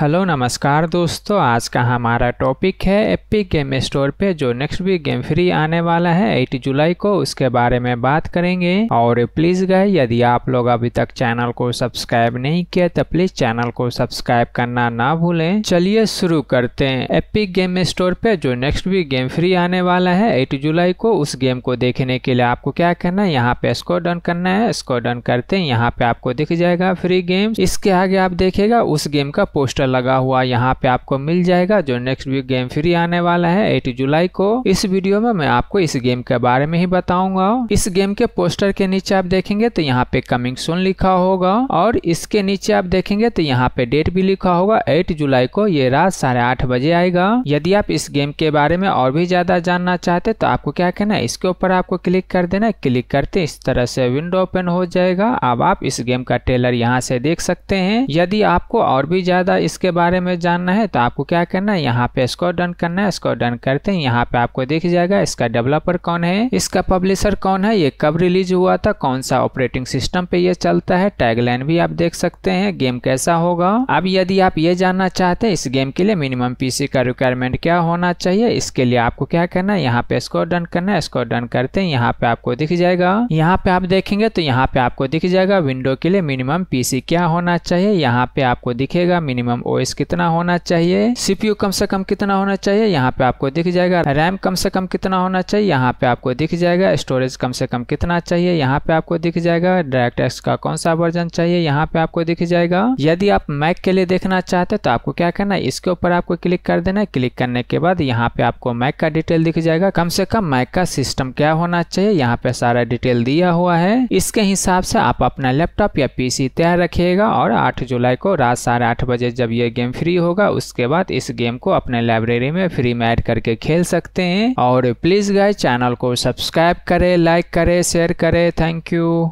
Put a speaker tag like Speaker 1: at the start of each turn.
Speaker 1: hello नमस्कार दोस्तों आज का हमारा टॉपिक है एपिक गेम स्टोर पे जो नेक्स्ट वीक गेम फ्री आने वाला है 8 जुलाई को उसके बारे में बात करेंगे और प्लीज़ गए यदि आप लोग अभी तक चैनल को सब्सक्राइब नहीं किया तो प्लीज़ चैनल को सब्सक्राइब करना ना भूलें चलिए शुरू करते हैं एपिक गेम स्टोर पे जो नेक्स्ट वीक गेम फ्री आने वाला है एट जुलाई को उस गेम को देखने के लिए आपको क्या करना है यहाँ पे स्कोर डन करना है स्कोर डन करते हैं यहाँ पे आपको दिख जाएगा फ्री गेम इसके आगे आप देखेगा उस गेम का पोस्टर लगा हुआ यहाँ पे आपको मिल जाएगा जो नेक्स्ट वीक गेम फ्री आने वाला है एट जुलाई को इस वीडियो में मैं आपको इस गेम के बारे में ही बताऊंगा इस गेम के पोस्टर के नीचे आप देखेंगे तो यहाँ पे कमिंग सोन लिखा होगा और इसके नीचे आप देखेंगे तो यहाँ पे डेट भी लिखा होगा एट जुलाई को ये रात साढ़े आठ बजे आएगा यदि आप इस गेम के बारे में और भी ज्यादा जानना चाहते तो आपको क्या कहना है इसके ऊपर आपको क्लिक कर देना क्लिक करते इस तरह से विंडो ओपन हो जाएगा अब आप इस गेम का ट्रेलर यहाँ से देख सकते हैं यदि आपको और भी ज्यादा इस इसके बारे में जानना है तो आपको क्या करना है यहाँ पे स्कोर डन करना है स्कोर डन करते हैं यहाँ पे आपको दिख जाएगा इसका डेवलपर कौन है इसका पब्लिशर कौन है ये कब रिलीज हुआ था कौन सा ऑपरेटिंग सिस्टम पे ये चलता है टैगलाइन भी आप देख सकते हैं गेम कैसा होगा अब यदि आप ये जानना चाहते हैं इस गेम के लिए मिनिमम पीसी का रिक्वायरमेंट क्या होना चाहिए इसके लिए आपको क्या करना है यहाँ पे स्कोर डन करना है स्कोर डन करते हैं यहाँ पे आपको दिख जाएगा यहाँ पे आप देखेंगे तो यहाँ पे आपको दिख जाएगा विंडो के लिए मिनिमम पीसी क्या होना चाहिए यहाँ पे आपको दिखेगा मिनिमम ओएस कितना होना चाहिए सीपीयू कम से कम कितना होना चाहिए यहाँ पे आपको दिख जाएगा रैम कम से कम कितना होना चाहिए यहाँ पे आपको दिख जाएगा स्टोरेज कम से कम कितना चाहिए यहाँ पे आपको दिख जाएगा डायरेक्ट एक्स का कौन सा वर्जन चाहिए यहाँ पे आपको दिख जाएगा यदि आप मैक के लिए देखना चाहते तो आपको क्या करना है इसके ऊपर आपको क्लिक कर देना है क्लिक करने के बाद यहाँ पे आपको मैक का डिटेल दिख जाएगा कम से कम मैक का सिस्टम क्या होना चाहिए यहाँ पे सारा डिटेल दिया हुआ है इसके हिसाब से आप अपना लैपटॉप या पीसी तैयार रखिएगा और आठ जुलाई को रात साढ़े आठ बजे जब ये गेम फ्री होगा उसके बाद इस गेम को अपने लाइब्रेरी में फ्री में ऐड करके खेल सकते हैं और प्लीज़ गाय चैनल को सब्सक्राइब करें लाइक करें शेयर करें थैंक यू